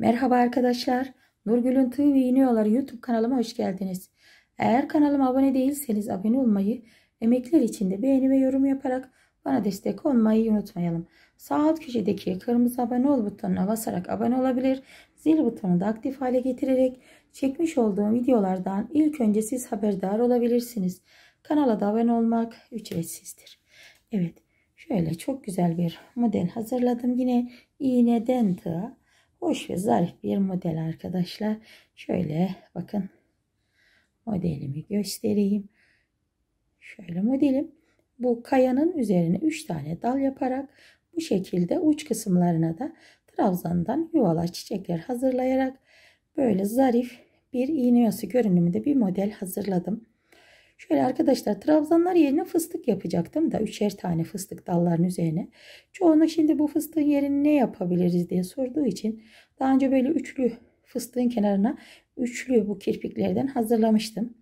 Merhaba arkadaşlar. Nurgül'ün Tığ ve YouTube kanalıma hoş geldiniz. Eğer kanalıma abone değilseniz abone olmayı, emekler için de beğeni ve yorum yaparak bana destek olmayı unutmayalım. Sağ alt köşedeki kırmızı abone ol butonuna basarak abone olabilir, zil butonunu da aktif hale getirerek çekmiş olduğum videolardan ilk önce siz haberdar olabilirsiniz. Kanala da abone olmak ücretsizdir. Evet şöyle çok güzel bir model hazırladım. Yine iğne tığa Hoş ve zarif bir model arkadaşlar. Şöyle bakın modelimi göstereyim. Şöyle modelim. Bu kayanın üzerine 3 tane dal yaparak bu şekilde uç kısımlarına da trabzandan yuvala çiçekler hazırlayarak böyle zarif bir iğne görünümünde bir model hazırladım. Şöyle arkadaşlar trabzanlar yerine fıstık yapacaktım da üçer tane fıstık dalların üzerine. Çoğunu şimdi bu fıstığın yerini ne yapabiliriz diye sorduğu için daha önce böyle üçlü fıstığın kenarına üçlü bu kirpiklerden hazırlamıştım.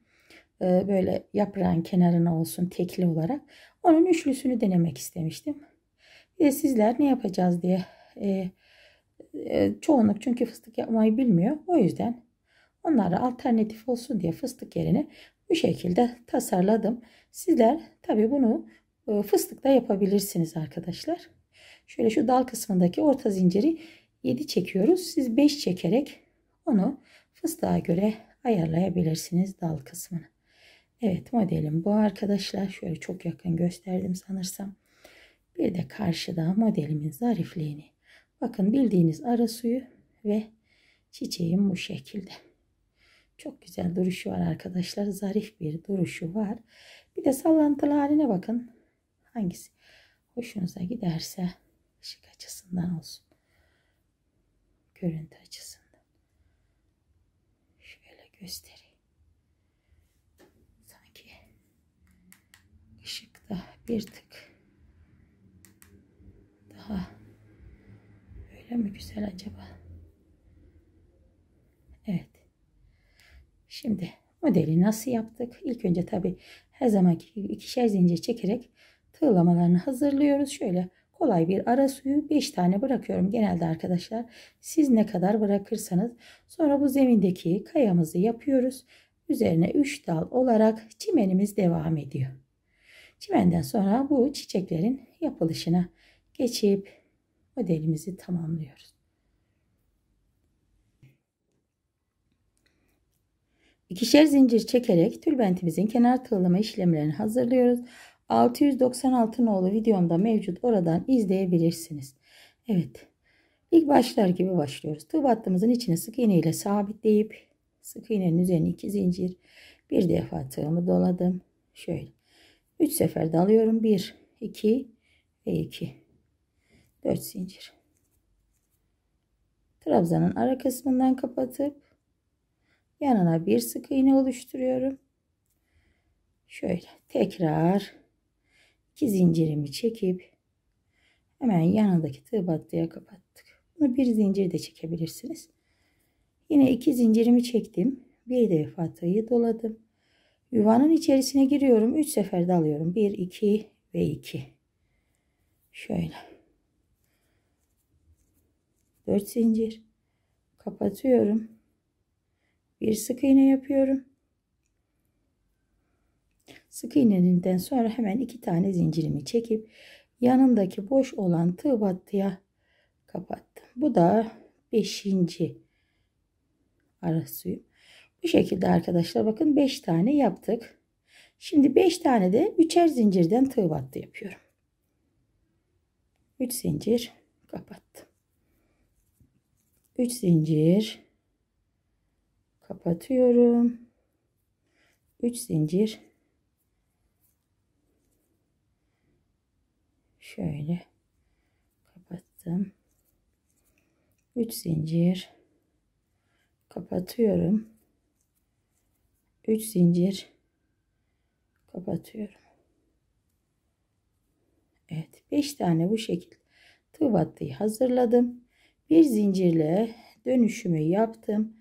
Ee, böyle yaprağın kenarına olsun tekli olarak. Onun üçlüsünü denemek istemiştim. Bir sizler ne yapacağız diye e, e, çoğunluk çünkü fıstık yapmayı bilmiyor. O yüzden Onlara alternatif olsun diye fıstık yerine bu şekilde tasarladım. Sizler tabi bunu e, fıstıkta yapabilirsiniz arkadaşlar. Şöyle şu dal kısmındaki orta zinciri 7 çekiyoruz. Siz 5 çekerek onu fıstığa göre ayarlayabilirsiniz dal kısmını. Evet modelim bu arkadaşlar. Şöyle çok yakın gösterdim sanırsam. Bir de karşıda modelimin zarifliğini. Bakın bildiğiniz ara suyu ve çiçeğim bu şekilde. Çok güzel duruşu var arkadaşlar. Zarif bir duruşu var. Bir de sallantılı haline bakın. Hangisi hoşunuza giderse ışık açısından olsun. Görüntü açısından. Şöyle göstereyim. Sanki ışık da bir tık daha öyle mi güzel acaba? Şimdi modeli nasıl yaptık? İlk önce tabi her zamanki gibi ikişer zincir çekerek tığlamalarını hazırlıyoruz. Şöyle kolay bir ara suyu 5 tane bırakıyorum genelde arkadaşlar. Siz ne kadar bırakırsanız sonra bu zemindeki kayamızı yapıyoruz. Üzerine 3 dal olarak çimenimiz devam ediyor. Çimenden sonra bu çiçeklerin yapılışına geçip modelimizi tamamlıyoruz. İkişer zincir çekerek tülbentimizin kenar tığlama işlemlerini hazırlıyoruz. 696 nolu videomda mevcut oradan izleyebilirsiniz. Evet. İlk başlar gibi başlıyoruz. Tığ battığımızın içine sık iğne ile sabitleyip sık iğnenin üzerine 2 zincir bir defa tığımı doladım. Şöyle. 3 sefer dalıyorum. 1, 2 ve 2. 4 zincir. Trabzanın ara kısmından kapatıp yanına bir sık iğne oluşturuyorum. Şöyle tekrar iki zincirimi çekip hemen yanındaki tığ battıya kapattık. Bunu bir zincir de çekebilirsiniz. Yine iki zincirimi çektim. Bir defa tığı doladım. Yuvanın içerisine giriyorum. Üç sefer dalıyorum. Bir, iki ve iki. Şöyle. Dört zincir. Kapatıyorum bir sık iğne yapıyorum. Sık iğneninden sonra hemen iki tane zincirimi çekip yanındaki boş olan tığ battıya kapattım. Bu da beşinci arasıyım. Bu şekilde arkadaşlar bakın beş tane yaptık. Şimdi beş tane de üçer zincirden tığ battı yapıyorum. Üç zincir kapattım. Üç zincir kapatıyorum 3 zincir şöyle kapattım 3 zincir kapatıyorum 3 zincir kapatıyorum Evet 5 tane bu şekilde tığ battıyı hazırladım bir zincirle dönüşümü yaptım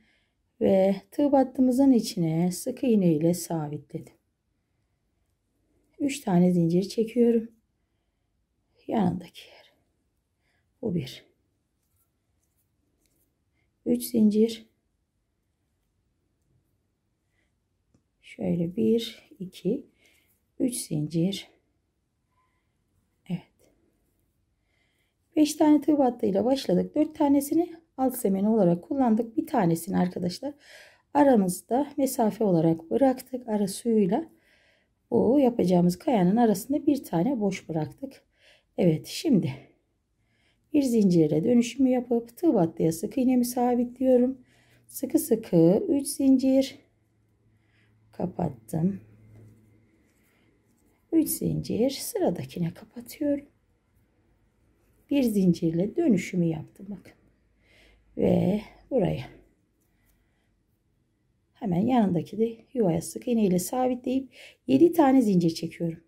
ve tığ battımızın içine sık iğne ile sabitledim. 3 tane zincir çekiyorum. Yanındaki yer. Bu bir. 3 zincir. Şöyle 1, 2, 3 zincir. Evet. 5 tane tığ battığıyla başladık. 4 tanesini alt zemini olarak kullandık. Bir tanesini arkadaşlar aramızda mesafe olarak bıraktık. Ara suyuyla bu yapacağımız kayanın arasında bir tane boş bıraktık. Evet şimdi bir zincire dönüşümü yapıp tığ battıya sık iğnemi sabitliyorum. Sıkı sıkı 3 zincir kapattım. 3 zincir sıradakine kapatıyorum. Bir zincirle dönüşümü yaptım bakın ve burayı Hemen yanındaki de yuvaya sık iğne ile sabitleyip 7 tane zincir çekiyorum.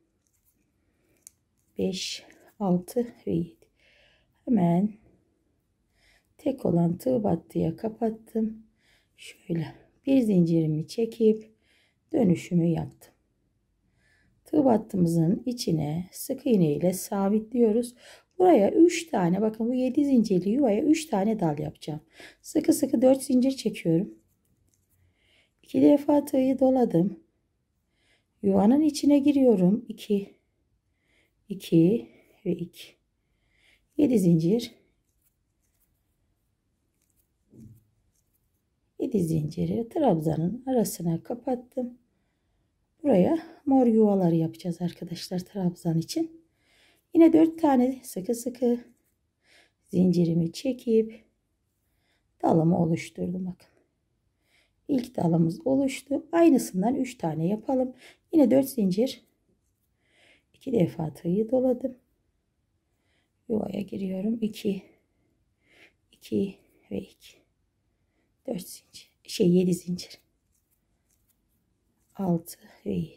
5, 6 ve 7. Hemen tek olan tığ battıya kapattım. Şöyle bir zincirimi çekip dönüşümü yaptım. Tığ battımızın içine sık iğne ile sabitliyoruz. Buraya 3 tane bakın bu 7 zincirli yuvaya 3 tane dal yapacağım. Sıkı sıkı 4 zincir çekiyorum. 2 defa tığı doladım. Yuvanın içine giriyorum. 2 2 ve 2 7 zincir 7 zinciri trabzanın arasına kapattım. Buraya mor yuvaları yapacağız arkadaşlar trabzan için. Yine 4 tane sıkı sıkı zincirimi çekip dalımı oluşturdum bakın. İlk dalımız oluştu. Aynısından 3 tane yapalım. Yine 4 zincir 2 defa tığı doladım. Yuvaya giriyorum. 2 2 ve 2 4 zincir şey 7 zincir 6 ve 7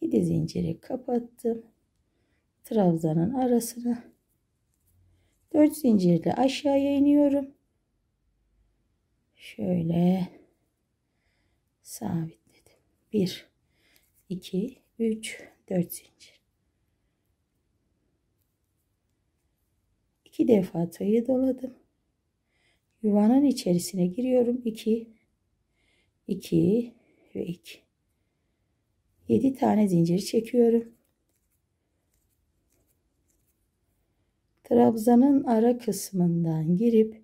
7 zinciri kapattım trabzanın arasına 4 zincirle aşağıya iniyorum. Şöyle sabitledim. 1 2 3 4 zincir. 2 defa tığ'ı doladım. Yuvanın içerisine giriyorum. 2 2 ve 2. 7 tane zincir çekiyorum. trabzanın ara kısmından girip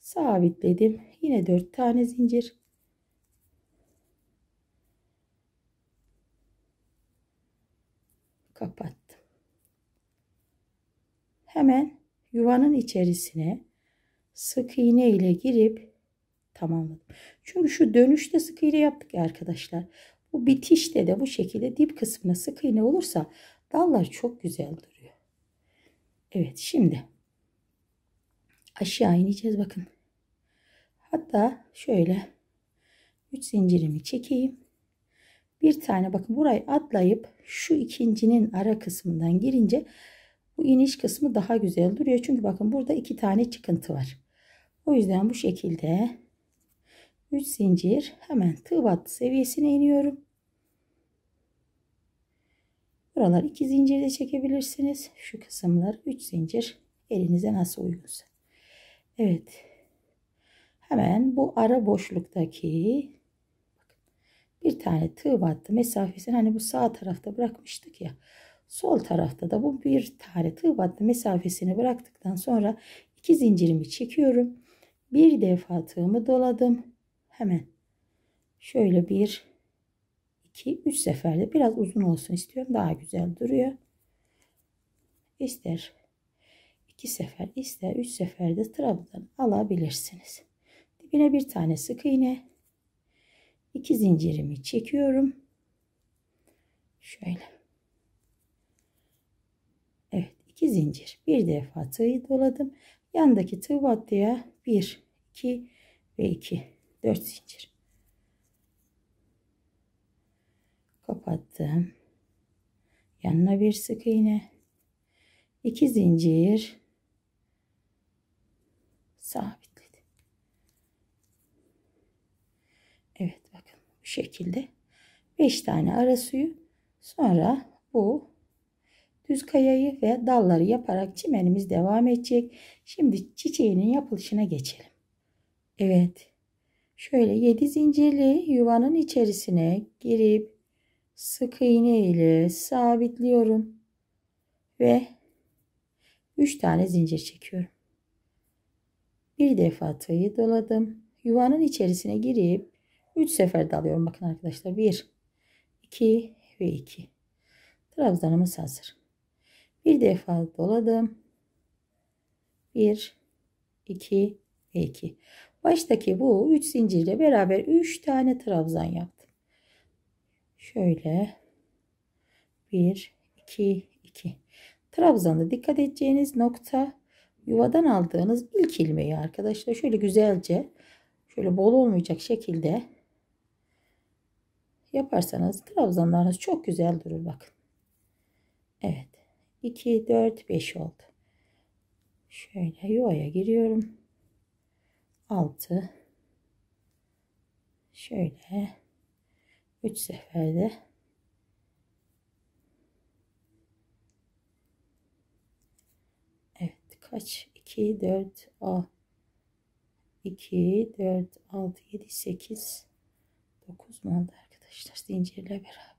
sabitledim. Yine 4 tane zincir. Kapattım. Hemen yuvanın içerisine sık iğne ile girip tamamladım. Çünkü şu dönüşte sık iğne yaptık ya arkadaşlar. Bu bitişte de bu şekilde dip kısmına sık iğne olursa dallar çok güzeldir. Evet şimdi aşağı ineceğiz bakın. Hatta şöyle 3 zincirimi çekeyim. Bir tane bakın burayı atlayıp şu ikincinin ara kısmından girince bu iniş kısmı daha güzel duruyor. Çünkü bakın burada iki tane çıkıntı var. O yüzden bu şekilde 3 zincir hemen tığ battı seviyesine iniyorum. Buralar 2 zincirde çekebilirsiniz. Şu kısımlar 3 zincir. Elinize nasıl uygunsa. Evet. Hemen bu ara boşluktaki bir tane tığ battı mesafesini hani bu sağ tarafta bırakmıştık ya. Sol tarafta da bu bir tane tığ battı mesafesini bıraktıktan sonra iki zincirimi çekiyorum. Bir defa tığımı doladım. Hemen şöyle bir 2, 3 seferde biraz uzun olsun istiyorum. Daha güzel duruyor. İster 2 sefer ister 3 seferde trabzan alabilirsiniz. Dibine bir tane sık iğne. 2 zincirimi çekiyorum. Şöyle. Evet 2 zincir. Bir defa tığı doladım. Yandaki tığ battıya 1, 2 ve 2. 4 zincir. kapattım. Yanına bir sık iğne. 2 zincir. Sabitledim. Evet bakın bu şekilde. 5 tane ara suyu. Sonra bu düz kayayı ve dalları yaparak çimenimiz devam edecek. Şimdi çiçeğinin yapılışına geçelim. Evet. Şöyle 7 zincirli yuvanın içerisine girip sık iğne ile sabitliyorum ve 3 tane zincir çekiyorum. Bir defa tığı doladım. Yuvanın içerisine girip 3 sefer dalıyorum. Bakın arkadaşlar 1 2 ve 2. Trabzanımız hazır. Bir defa doladım. 1 2 ve 2. Baştaki bu 3 zincirle beraber 3 tane trabzan yaptım. Şöyle 1 2 2. Trabzan'da dikkat edeceğiniz nokta yuvadan aldığınız ilk ilmeği arkadaşlar şöyle güzelce şöyle bol olmayacak şekilde yaparsanız trabzanlarınız çok güzel durur bakın. Evet. 2 4 5 oldu. Şöyle yuvaya giriyorum. 6 şöyle 3 seferde Evet kaç 2 4 a. 2 4 6 7 8 9 mu oldu arkadaşlar zincirle beraber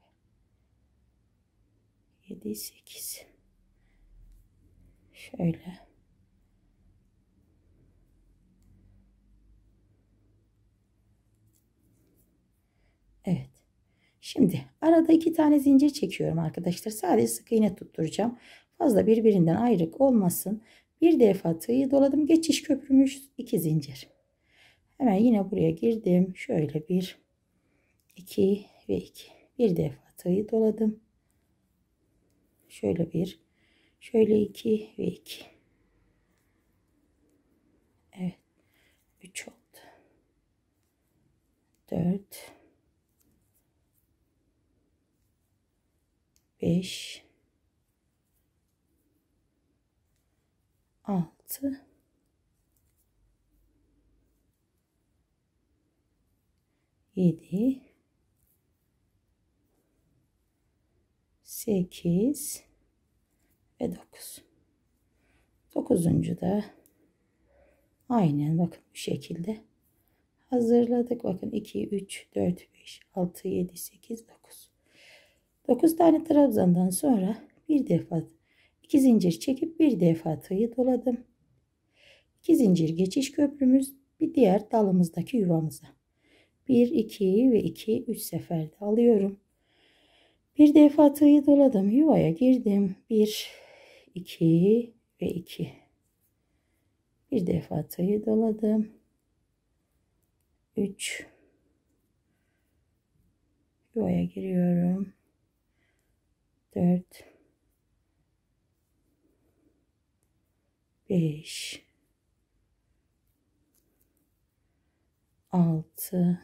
7 8 şöyle Evet Şimdi arada iki tane zincir çekiyorum arkadaşlar. Sadece sık iğne tutturacağım. Fazla birbirinden ayrık olmasın. Bir defa tığı doladım. Geçiş köprümüş iki zincir. Hemen yine buraya girdim. Şöyle bir, iki ve iki. Bir defa tığı doladım. Şöyle bir, şöyle iki ve iki. Evet. Üç oldu. Dört. 5 6 7 8 ve 9. Dokuzuncu da aynen bakın bu şekilde hazırladık. Bakın 2, 3, 4, 5, 6, 7, 8, 9. 9 tane trabzandan sonra bir defa 2 zincir çekip bir defa tığı doladım. 2 zincir geçiş köprümüz bir diğer dalımızdaki yuvamıza. 1, 2 ve 2, 3 seferde alıyorum. Bir defa tığı doladım. Yuvaya girdim. 1, 2 ve 2. Bir defa tığı doladım. 3. Yuvaya giriyorum. 4 5 6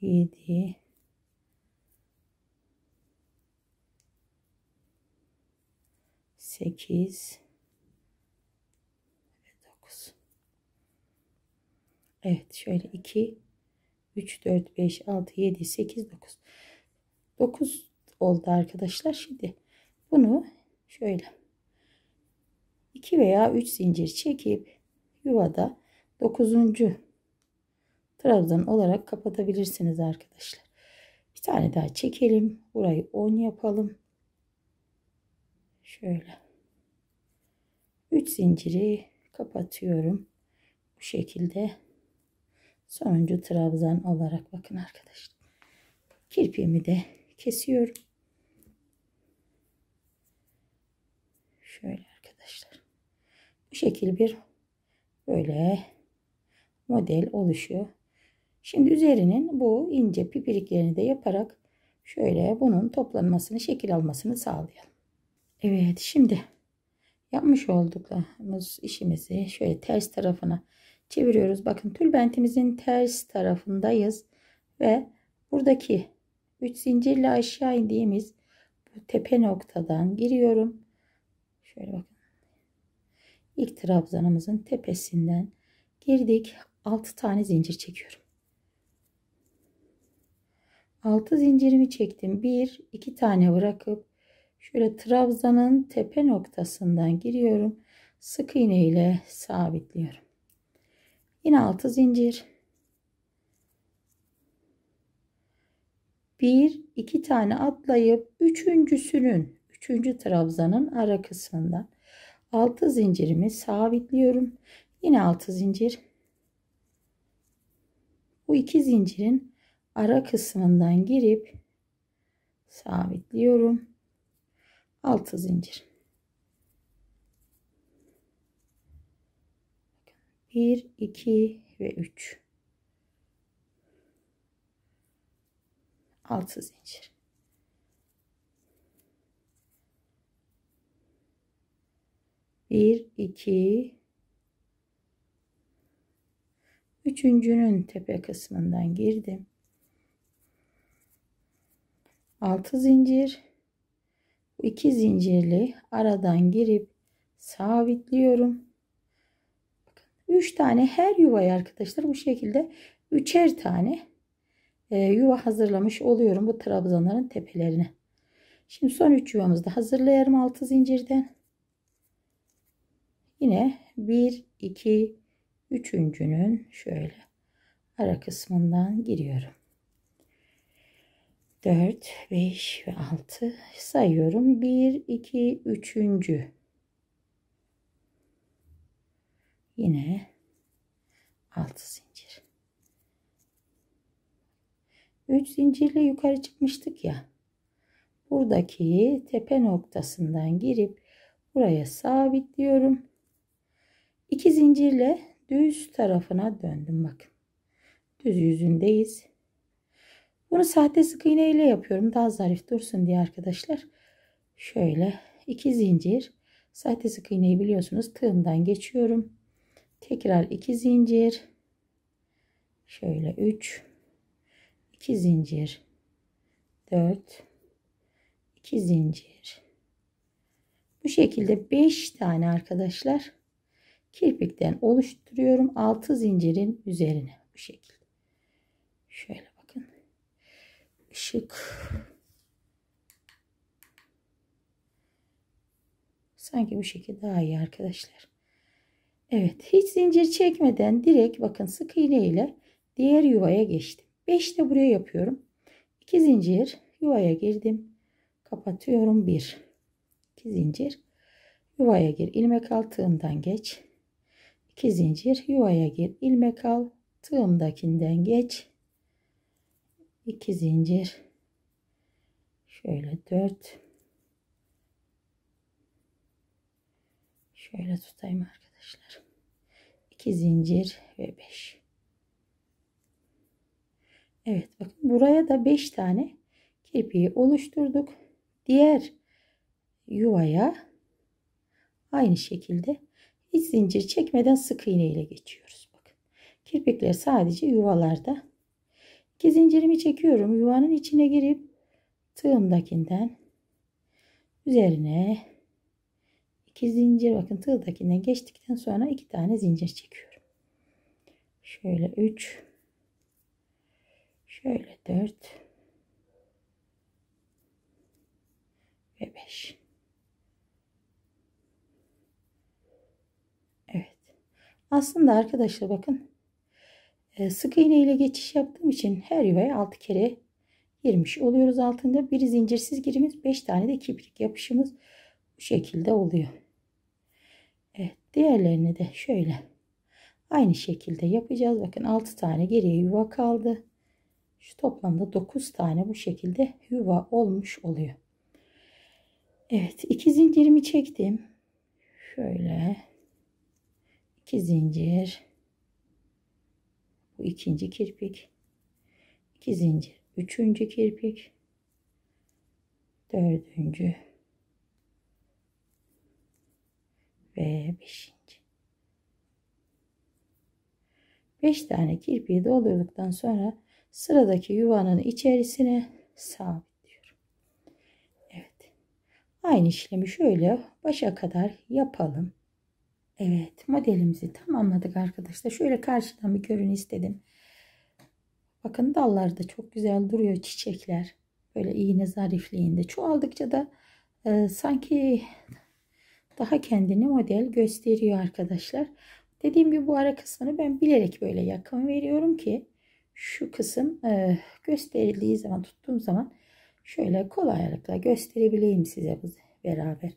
7 8 ve 9 Evet şöyle 2 3, 4, 5, 6, 7, 8, 9. 9 oldu arkadaşlar. Şimdi bunu şöyle 2 veya 3 zincir çekip yuvada 9. trabzan olarak kapatabilirsiniz arkadaşlar. Bir tane daha çekelim. Burayı 10 yapalım. Şöyle. 3 zinciri kapatıyorum. Bu şekilde Sonuncu trabzan olarak bakın arkadaşlar. Kirpiğimi de kesiyorum. Şöyle arkadaşlar. Bu şekil bir böyle model oluşuyor. Şimdi üzerinin bu ince pipiriklerini de yaparak şöyle bunun toplanmasını, şekil almasını sağlayalım. Evet şimdi yapmış olduklarımız işimizi şöyle ters tarafına çeviriyoruz. Bakın tülbentimizin ters tarafındayız ve buradaki 3 zincirle aşağı indiğimiz bu tepe noktadan giriyorum. Şöyle bakın. İlk trabzanımızın tepesinden girdik. 6 tane zincir çekiyorum. 6 zincirimi çektim. 1 2 tane bırakıp şöyle trabzanın tepe noktasından giriyorum. Sık iğne ile sabitliyorum. Yine altı zincir. Bir, iki tane atlayıp üçüncüsünün, üçüncü trabzanın ara kısmında altı zincirimi sabitliyorum. Yine altı zincir. Bu iki zincirin ara kısmından girip sabitliyorum. altı zincir. 1, 2 ve 3. 6 zincir. Bir, iki, üçüncünün tepe kısmından girdim. Altı zincir, iki zincirli aradan girip sabitliyorum. 3 tane her yuvaya arkadaşlar bu şekilde üçer tane e, yuva hazırlamış oluyorum bu trabzanların tepelerine. Şimdi son 3 yuvamızı da hazırlayalım 6 zincirden. Yine 1 2 üçüncünün şöyle ara kısmından giriyorum. 4 5 ve 6 sayıyorum. 1 2 3. yine 6 zincir 3 zincirle yukarı çıkmıştık ya buradaki tepe noktasından girip buraya sabitliyorum 2 zincirle düz tarafına döndüm bakın düz yüzündeyiz bunu sahte sık iğne ile yapıyorum daha zarif dursun diye arkadaşlar şöyle 2 zincir sahte sık iğneyi biliyorsunuz tığımdan geçiyorum tekrar 2 zincir şöyle 3 2 zincir 4 2 zincir bu şekilde 5 tane arkadaşlar kirpikten oluşturuyorum 6 zincirin üzerine bu şekilde şöyle bakın ışık sanki bu şekilde daha iyi arkadaşlar Evet hiç zincir çekmeden direkt bakın sık iğne ile diğer yuvaya geçtim. 5 de buraya yapıyorum. 2 zincir yuvaya girdim. Kapatıyorum 1. 2 zincir yuvaya gir. ilmek al tığımdan geç. 2 zincir yuvaya gir. ilmek al tığımdakinden geç. 2 zincir şöyle 4 Şöyle tutayım arkadaşlar. 2 zincir ve 5. Evet bakın buraya da 5 tane kirpiği oluşturduk. Diğer yuvaya aynı şekilde hiç zincir çekmeden sık iğne ile geçiyoruz. Bakın kirpikler sadece yuvalarda. 2 zincirimi çekiyorum. Yuvanın içine girip tığımdakinden üzerine 2 zincir bakın tığdakine geçtikten sonra 2 tane zincir çekiyorum. Şöyle 3 şöyle 4 ve 5 Evet. Aslında arkadaşlar bakın e, sık iğne ile geçiş yaptığım için her yuvaya 6 kere girmiş oluyoruz altında. Bir zincirsiz girimiz 5 tane de kibrik yapışımız bu şekilde oluyor. Diğerlerini de şöyle aynı şekilde yapacağız. Bakın 6 tane geriye yuva kaldı. Şu toplamda 9 tane bu şekilde yuva olmuş oluyor. Evet iki zincirimi çektim. Şöyle iki zincir bu ikinci kirpik iki zincir üçüncü kirpik dördüncü ve beşinci. Beş tane kirpiği doldurduktan sonra sıradaki yuvanın içerisine sabitliyorum. Evet. Aynı işlemi şöyle başa kadar yapalım. Evet modelimizi tamamladık arkadaşlar. Şöyle karşıdan bir görün istedim. Bakın dallarda çok güzel duruyor çiçekler. Böyle iğne zarifliğinde. Çoğaldıkça da e, sanki daha kendini model gösteriyor arkadaşlar. Dediğim gibi bu ara kısmını ben bilerek böyle yakın veriyorum ki şu kısım e, gösterildiği zaman tuttuğum zaman şöyle kolaylıkla gösterebileyim size bu beraber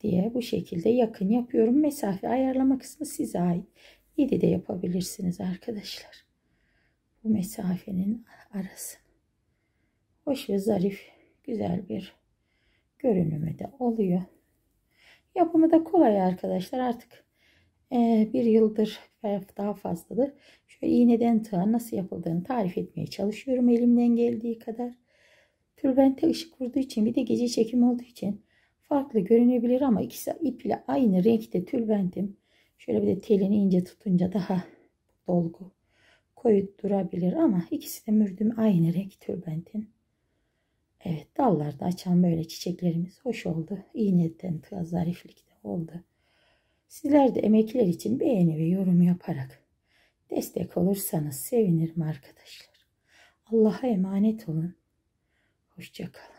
diye bu şekilde yakın yapıyorum. Mesafe ayarlama kısmı size ait. 7 de yapabilirsiniz arkadaşlar. Bu mesafenin arası. Hoş ve zarif güzel bir görünümü de oluyor. Yapımı da kolay arkadaşlar. Artık e, bir yıldır daha fazladır. Şöyle iğneden tığa nasıl yapıldığını tarif etmeye çalışıyorum elimden geldiği kadar. Tülbente ışık vurduğu için bir de gece çekim olduğu için farklı görünebilir ama ikisi ip ile aynı renkte tülbentim. Şöyle bir de telini ince tutunca daha dolgu koyut durabilir ama ikisi de mürdüm aynı renk tülbentin. Evet dallarda açan böyle çiçeklerimiz hoş oldu. İğneden de oldu. Sizler de emekler için beğeni ve yorum yaparak destek olursanız sevinirim arkadaşlar. Allah'a emanet olun. Hoşçakalın.